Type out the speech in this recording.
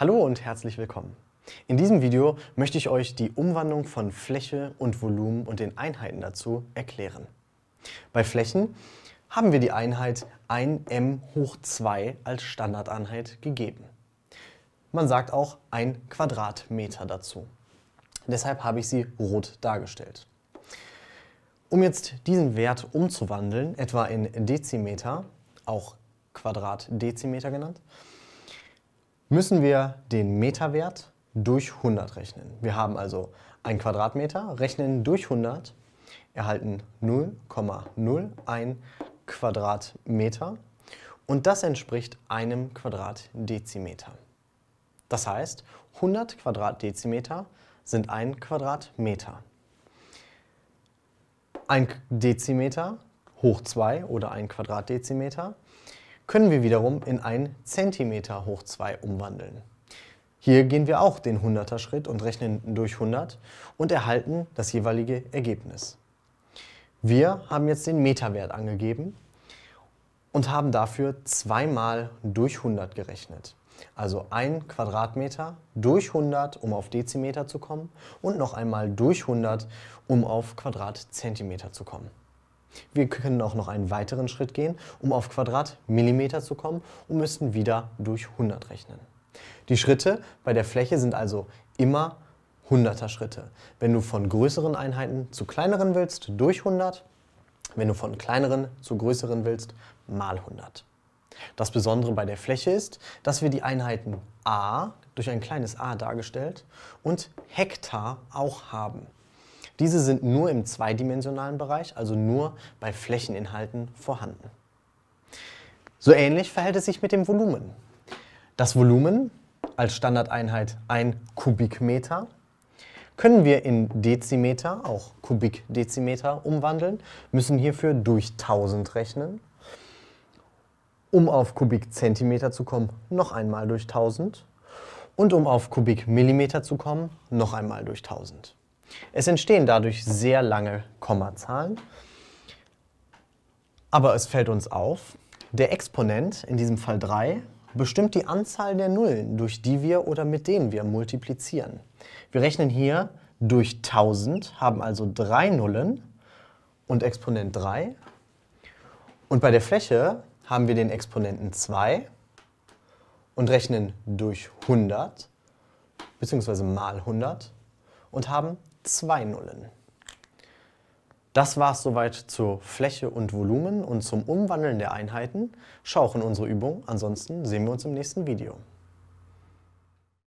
Hallo und herzlich willkommen. In diesem Video möchte ich euch die Umwandlung von Fläche und Volumen und den Einheiten dazu erklären. Bei Flächen haben wir die Einheit 1m hoch 2 als Standardeinheit gegeben. Man sagt auch ein Quadratmeter dazu. Deshalb habe ich sie rot dargestellt. Um jetzt diesen Wert umzuwandeln, etwa in Dezimeter, auch Quadratdezimeter genannt, müssen wir den Meterwert durch 100 rechnen. Wir haben also 1 Quadratmeter, rechnen durch 100, erhalten 0,01 Quadratmeter und das entspricht einem Quadratdezimeter. Das heißt, 100 Quadratdezimeter sind ein Quadratmeter. Ein Dezimeter hoch 2 oder ein Quadratdezimeter können wir wiederum in einen Zentimeter hoch 2 umwandeln. Hier gehen wir auch den 100er Schritt und rechnen durch 100 und erhalten das jeweilige Ergebnis. Wir haben jetzt den Meterwert angegeben und haben dafür zweimal durch 100 gerechnet. Also ein Quadratmeter durch 100, um auf Dezimeter zu kommen und noch einmal durch 100, um auf Quadratzentimeter zu kommen. Wir können auch noch einen weiteren Schritt gehen, um auf Quadratmillimeter zu kommen und müssten wieder durch 100 rechnen. Die Schritte bei der Fläche sind also immer 100er Schritte. Wenn du von größeren Einheiten zu kleineren willst, durch 100. Wenn du von kleineren zu größeren willst, mal 100. Das Besondere bei der Fläche ist, dass wir die Einheiten A durch ein kleines a dargestellt und Hektar auch haben. Diese sind nur im zweidimensionalen Bereich, also nur bei Flächeninhalten vorhanden. So ähnlich verhält es sich mit dem Volumen. Das Volumen als Standardeinheit 1 Kubikmeter können wir in Dezimeter, auch Kubikdezimeter, umwandeln, müssen hierfür durch 1000 rechnen. Um auf Kubikzentimeter zu kommen, noch einmal durch 1000. Und um auf Kubikmillimeter zu kommen, noch einmal durch 1000. Es entstehen dadurch sehr lange Kommazahlen. Aber es fällt uns auf, der Exponent, in diesem Fall 3, bestimmt die Anzahl der Nullen, durch die wir oder mit denen wir multiplizieren. Wir rechnen hier durch 1000, haben also drei Nullen und Exponent 3. Und bei der Fläche haben wir den Exponenten 2 und rechnen durch 100 bzw. mal 100 und haben zwei Nullen. Das war es soweit zur Fläche und Volumen und zum Umwandeln der Einheiten. Schau auch in unsere Übung, ansonsten sehen wir uns im nächsten Video.